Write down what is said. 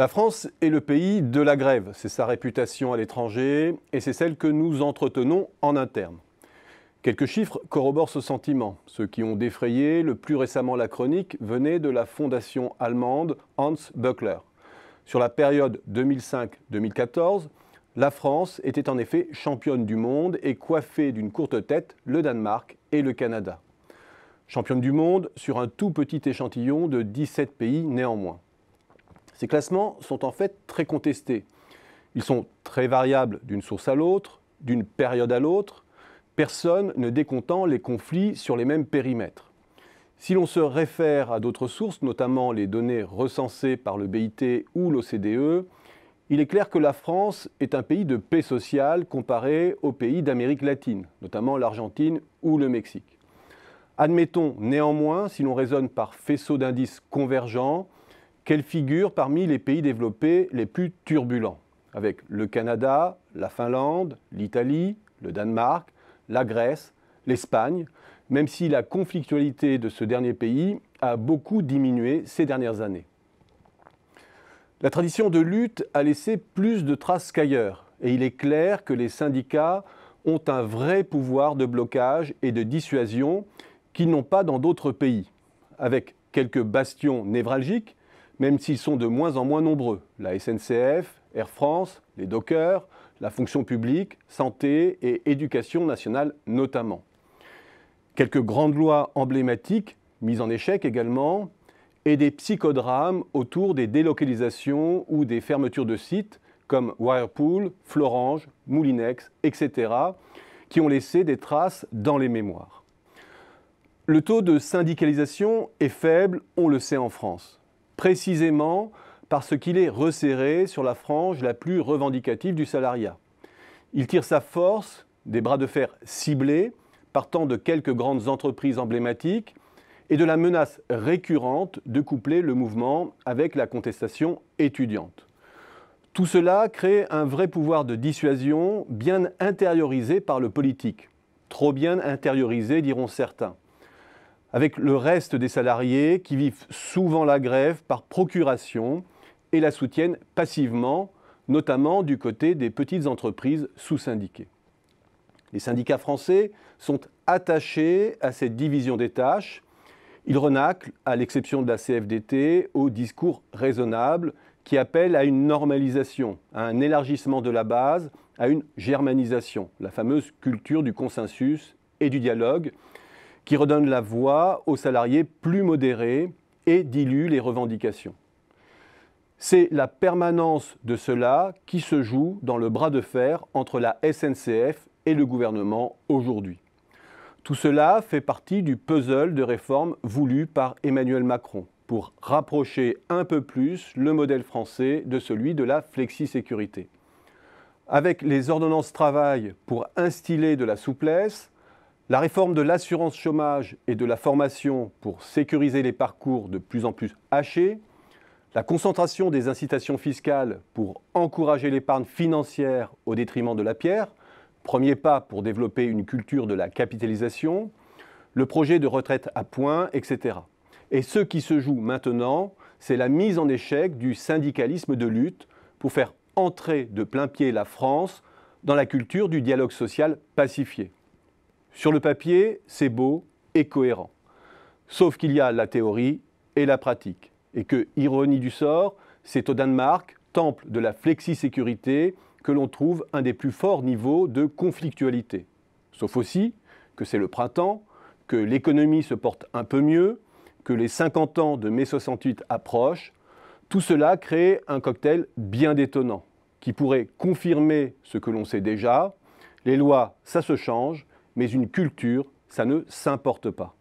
La France est le pays de la grève. C'est sa réputation à l'étranger et c'est celle que nous entretenons en interne. Quelques chiffres corroborent ce sentiment. Ceux qui ont défrayé le plus récemment la chronique venaient de la fondation allemande Hans Buckler. Sur la période 2005-2014, la France était en effet championne du monde et coiffée d'une courte tête le Danemark et le Canada. Championne du monde sur un tout petit échantillon de 17 pays néanmoins. Ces classements sont en fait très contestés. Ils sont très variables d'une source à l'autre, d'une période à l'autre, personne ne décomptant les conflits sur les mêmes périmètres. Si l'on se réfère à d'autres sources, notamment les données recensées par le BIT ou l'OCDE, il est clair que la France est un pays de paix sociale comparé aux pays d'Amérique latine, notamment l'Argentine ou le Mexique. Admettons néanmoins, si l'on raisonne par faisceau d'indices convergents, qu'elle figure parmi les pays développés les plus turbulents, avec le Canada, la Finlande, l'Italie, le Danemark, la Grèce, l'Espagne, même si la conflictualité de ce dernier pays a beaucoup diminué ces dernières années. La tradition de lutte a laissé plus de traces qu'ailleurs, et il est clair que les syndicats ont un vrai pouvoir de blocage et de dissuasion qu'ils n'ont pas dans d'autres pays, avec quelques bastions névralgiques, même s'ils sont de moins en moins nombreux. La SNCF, Air France, les dockers, la fonction publique, santé et éducation nationale notamment. Quelques grandes lois emblématiques, mises en échec également, et des psychodrames autour des délocalisations ou des fermetures de sites comme Wirepool, Florange, Moulinex, etc., qui ont laissé des traces dans les mémoires. Le taux de syndicalisation est faible, on le sait en France précisément parce qu'il est resserré sur la frange la plus revendicative du salariat. Il tire sa force des bras de fer ciblés, partant de quelques grandes entreprises emblématiques, et de la menace récurrente de coupler le mouvement avec la contestation étudiante. Tout cela crée un vrai pouvoir de dissuasion bien intériorisé par le politique. Trop bien intériorisé, diront certains avec le reste des salariés qui vivent souvent la grève par procuration et la soutiennent passivement, notamment du côté des petites entreprises sous-syndiquées. Les syndicats français sont attachés à cette division des tâches. Ils renaclent, à l'exception de la CFDT, au discours raisonnable qui appelle à une normalisation, à un élargissement de la base, à une germanisation, la fameuse culture du consensus et du dialogue, qui redonne la voix aux salariés plus modérés et dilue les revendications. C'est la permanence de cela qui se joue dans le bras de fer entre la SNCF et le gouvernement aujourd'hui. Tout cela fait partie du puzzle de réformes voulu par Emmanuel Macron pour rapprocher un peu plus le modèle français de celui de la flexi-sécurité. Avec les ordonnances travail pour instiller de la souplesse, la réforme de l'assurance chômage et de la formation pour sécuriser les parcours de plus en plus hachés, la concentration des incitations fiscales pour encourager l'épargne financière au détriment de la pierre, premier pas pour développer une culture de la capitalisation, le projet de retraite à points, etc. Et ce qui se joue maintenant, c'est la mise en échec du syndicalisme de lutte pour faire entrer de plein pied la France dans la culture du dialogue social pacifié. Sur le papier, c'est beau et cohérent. Sauf qu'il y a la théorie et la pratique. Et que, ironie du sort, c'est au Danemark, temple de la flexi-sécurité, que l'on trouve un des plus forts niveaux de conflictualité. Sauf aussi que c'est le printemps, que l'économie se porte un peu mieux, que les 50 ans de mai 68 approchent. Tout cela crée un cocktail bien détonnant, qui pourrait confirmer ce que l'on sait déjà. Les lois, ça se change, mais une culture, ça ne s'importe pas.